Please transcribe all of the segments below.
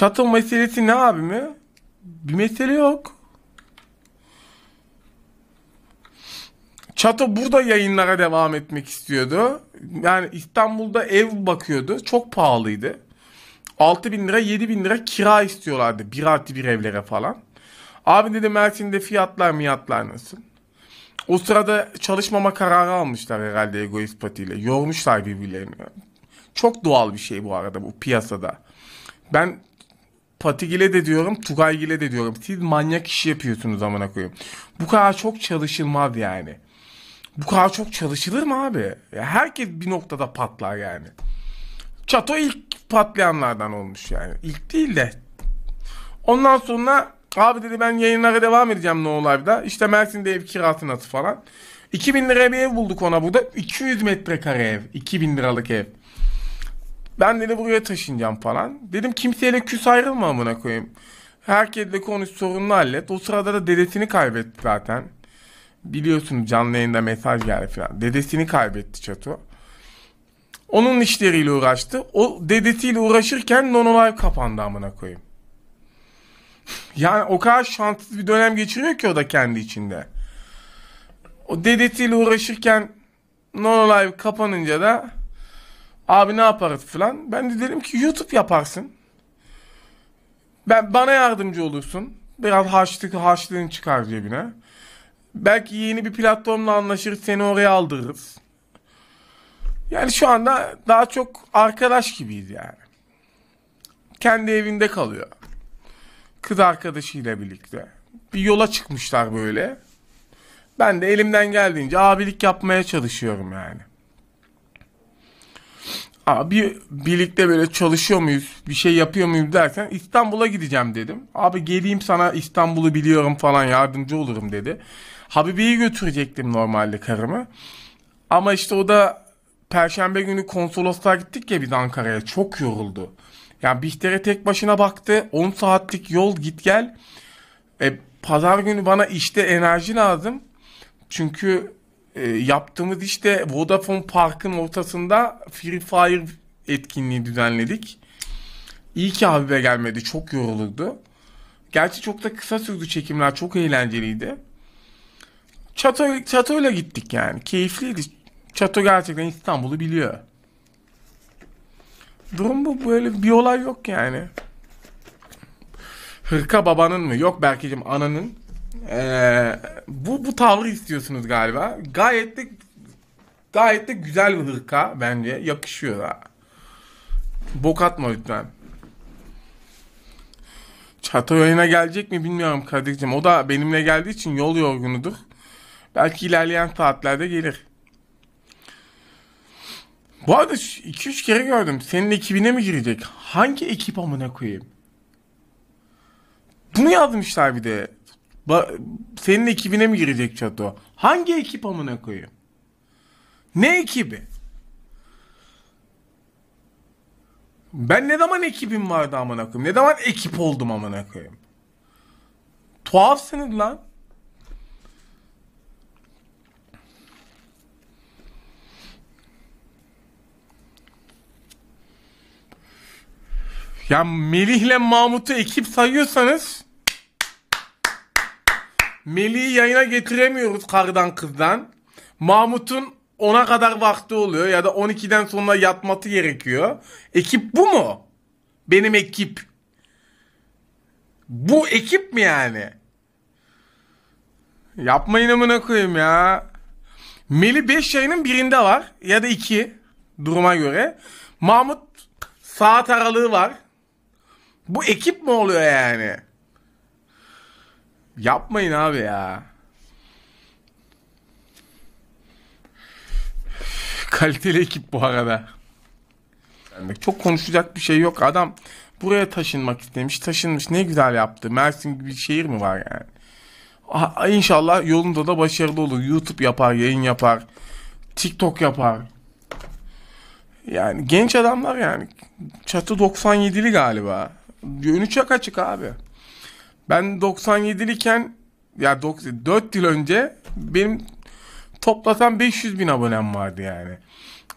Çatı meselesi ne abi mi? Bir mesele yok. Çato burada yayınlara devam etmek istiyordu. Yani İstanbul'da ev bakıyordu. Çok pahalıydı. 6 bin lira 7 bin lira kira istiyorlardı. Bir artı bir evlere falan. Abi dedi Mersin'de fiyatlar miyatlar nasıl? O sırada çalışmama kararı almışlar herhalde egoist patiyle. Yormuşlar birbirlerini. Çok doğal bir şey bu arada bu piyasada. Ben Patigile de diyorum, Tugaygile de diyorum. Siz manyak işi yapıyorsunuz amına koyayım. Bu kadar çok çalışılmaz yani. Bu kadar çok çalışılır mı abi? Ya herkes bir noktada patlar yani. Çato ilk patlayanlardan olmuş yani. İlk değil de. Ondan sonra abi dedi ben yayınlara devam edeceğim ne da? İşte Mersin'de ev kirası nasıl falan. 2000 liraya bir ev bulduk ona burada. 200 metrekare ev. 2000 liralık ev. Ben dedi buraya taşınacağım falan. Dedim kimseyle küs ayrılma amına koyayım. Herkesle konuş sorununu hallet. O sırada da dedesini kaybetti zaten. Biliyorsun canlı yayında mesaj geldi falan. Dedesini kaybetti Çato. Onun işleriyle uğraştı. O dedesiyle uğraşırken Nonolive kapandı amına koyayım. yani o kadar şanssız bir dönem geçiriyor ki o da kendi içinde. O dedesiyle uğraşırken Nonolive kapanınca da Abi ne yaparız falan. Ben de dedim ki YouTube yaparsın. Ben bana yardımcı olursun. Biraz harçlık harçlığını çıkar cebine. Belki yeni bir platformla anlaşır seni oraya aldırırız. Yani şu anda daha çok arkadaş gibiyiz yani. Kendi evinde kalıyor. Kız arkadaşıyla birlikte. Bir yola çıkmışlar böyle. Ben de elimden geldiğince abilik yapmaya çalışıyorum yani. Abi birlikte böyle çalışıyor muyuz? Bir şey yapıyor muyuz derken İstanbul'a gideceğim dedim. Abi geleyim sana İstanbul'u biliyorum falan yardımcı olurum dedi. Habibe'yi götürecektim normalde karımı. Ama işte o da Perşembe günü konsolosluğa gittik ya biz Ankara'ya. Çok yoruldu. Yani Bihter'e tek başına baktı. 10 saatlik yol git gel. E, pazar günü bana işte enerji lazım. Çünkü e, yaptığımız işte Vodafone Park'ın ortasında Free Fire etkinliği düzenledik. İyi ki abi Habibe gelmedi. Çok yorulurdu. Gerçi çok da kısa sürdü çekimler. Çok eğlenceliydi. Çato, çatoyla gittik yani. Keyifliydi. Çato gerçekten İstanbul'u biliyor. Durum bu. Böyle bir olay yok yani. Hırka babanın mı? Yok Berkeciğim ananın. Ee, bu bu tavrı istiyorsunuz galiba. Gayet de gayet de güzel bir hırka bence. Yakışıyor da. Bok atma lütfen. Çato yayına gelecek mi bilmiyorum Kadir'cim. O da benimle geldiği için yol yorgunudur. Belki ilerleyen saatlerde gelir. Bu arada 2-3 kere gördüm. Senin ekibine mi girecek? Hangi ekip amına koyayım? Bunu yazmışlar bir de. Ba senin ekibine mi girecek çato? Hangi ekip amına koyayım? Ne ekibi? Ben ne zaman ekibim vardı amına koyayım? Ne zaman ekip oldum amına koyayım? Tuhafsınız lan. Ya Melih'le Mahmut'u ekip sayıyorsanız Melih'i yayına getiremiyoruz kardan kızdan. Mahmut'un 10'a kadar vakti oluyor ya da 12'den sonra yatması gerekiyor. Ekip bu mu? Benim ekip. Bu ekip mi yani? Yapmayın amına koyayım ya. Meli 5 yayının birinde var ya da 2 duruma göre. Mahmut saat aralığı var. Bu ekip mi oluyor yani? Yapmayın abi ya. Kaliteli ekip bu arada. Çok konuşacak bir şey yok. Adam buraya taşınmak istemiş. Taşınmış. Ne güzel yaptı. Mersin gibi bir şehir mi var yani? Aa, ah, ah, inşallah yolunda da başarılı olur. YouTube yapar, yayın yapar. TikTok yapar. Yani genç adamlar yani. Çatı 97'li galiba. Yönü çok açık abi. Ben 97'liken ya 4 yıl önce benim toplatan 500 bin abonem vardı yani.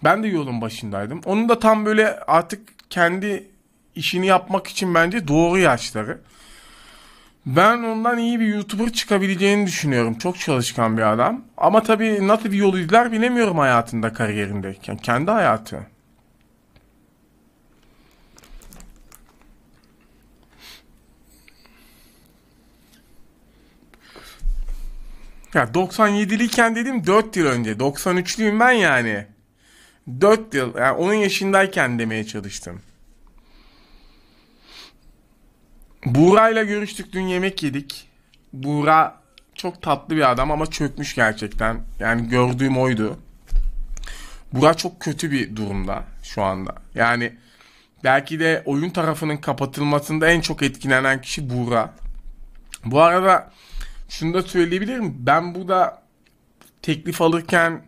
Ben de yolun başındaydım. Onun da tam böyle artık kendi işini yapmak için bence doğru yaşları. Ben ondan iyi bir YouTuber çıkabileceğini düşünüyorum. Çok çalışkan bir adam. Ama tabii nasıl bir yol izler bilemiyorum hayatında, kariyerinde. Yani kendi hayatı. Ya 97'liyken dedim 4 yıl önce. 93'lüyüm ben yani. 4 yıl. Yani onun yaşındayken demeye çalıştım. Buğra'yla görüştük dün yemek yedik. Buğra çok tatlı bir adam ama çökmüş gerçekten. Yani gördüğüm oydu. Buğra çok kötü bir durumda şu anda. Yani belki de oyun tarafının kapatılmasında en çok etkilenen kişi Buğra. Bu arada şunu da söyleyebilirim. Ben burada teklif alırken,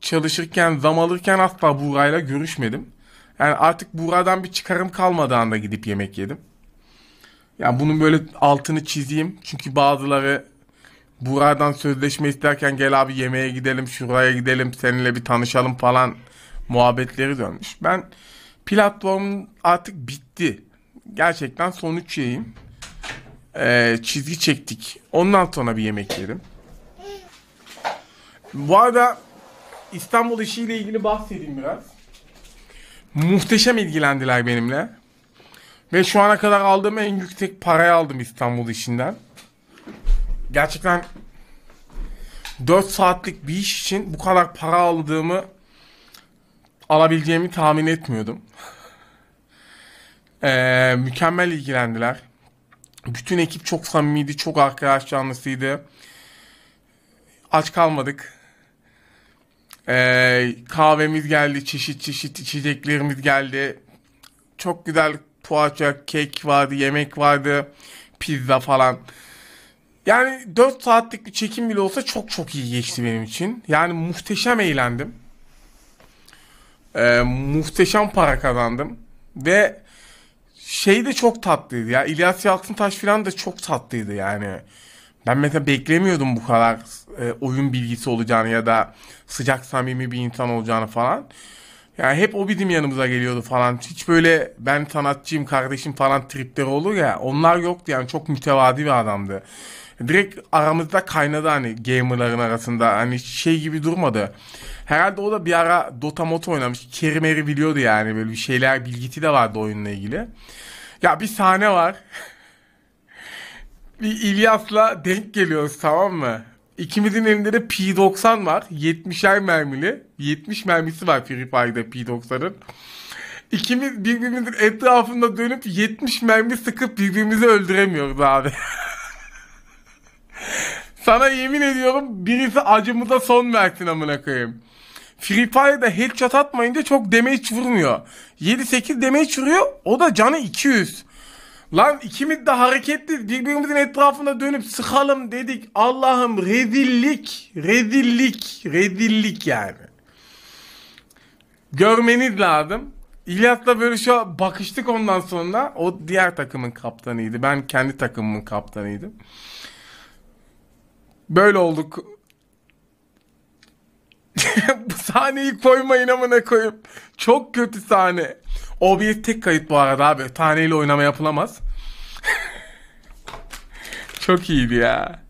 çalışırken, zam alırken asla Buğra'yla görüşmedim. Yani artık Buğra'dan bir çıkarım kalmadığında gidip yemek yedim. Yani bunun böyle altını çizeyim. Çünkü bazıları Buğra'dan sözleşme isterken gel abi yemeğe gidelim, şuraya gidelim, seninle bir tanışalım falan muhabbetleri dönmüş. Ben platformum artık bitti. Gerçekten sonuç yiyeyim e, çizgi çektik. Ondan sonra bir yemek yedim. Bu arada İstanbul işiyle ilgili bahsedeyim biraz. Muhteşem ilgilendiler benimle. Ve şu ana kadar aldığım en yüksek parayı aldım İstanbul işinden. Gerçekten 4 saatlik bir iş için bu kadar para aldığımı alabileceğimi tahmin etmiyordum. Ee, mükemmel ilgilendiler. Bütün ekip çok samimiydi, çok arkadaş canlısıydı. Aç kalmadık. Ee, kahvemiz geldi, çeşit çeşit içeceklerimiz geldi. Çok güzel poğaça, kek vardı, yemek vardı, pizza falan. Yani 4 saatlik bir çekim bile olsa çok çok iyi geçti benim için. Yani muhteşem eğlendim. Ee, muhteşem para kazandım. Ve şey de çok tatlıydı ya. İlyas Yalçıntaş falan da çok tatlıydı yani. Ben mesela beklemiyordum bu kadar e, oyun bilgisi olacağını ya da sıcak samimi bir insan olacağını falan. Yani hep o bizim yanımıza geliyordu falan. Hiç böyle ben sanatçıyım kardeşim falan tripleri olur ya. Onlar yoktu yani çok mütevazi bir adamdı direkt aramızda kaynadı hani gamerların arasında. Hani şey gibi durmadı. Herhalde o da bir ara Dota Moto oynamış. Kerimeri biliyordu yani böyle bir şeyler bilgiti de vardı oyunla ilgili. Ya bir sahne var. bir İlyas'la denk geliyoruz tamam mı? İkimizin elinde de P90 var. 70'er mermili. 70 mermisi var Free Fire'da P90'ın. İkimiz birbirimizin etrafında dönüp 70 mermi sıkıp birbirimizi öldüremiyoruz abi. Sana yemin ediyorum birisi acımıza son versin amına koyayım. Free Fire'da headshot atmayınca çok damage vurmuyor. 7-8 damage vuruyor. O da canı 200. Lan ikimiz de hareketli birbirimizin etrafında dönüp sıkalım dedik. Allah'ım rezillik, rezillik, rezillik yani. Görmeniz lazım. İlyas'la böyle şu bakıştık ondan sonra. O diğer takımın kaptanıydı. Ben kendi takımımın kaptanıydım. Böyle olduk. bu sahneyi koymayın amına koyup. Çok kötü sahne. bir tek kayıt bu arada abi. Taneyle oynama yapılamaz. Çok iyiydi ya.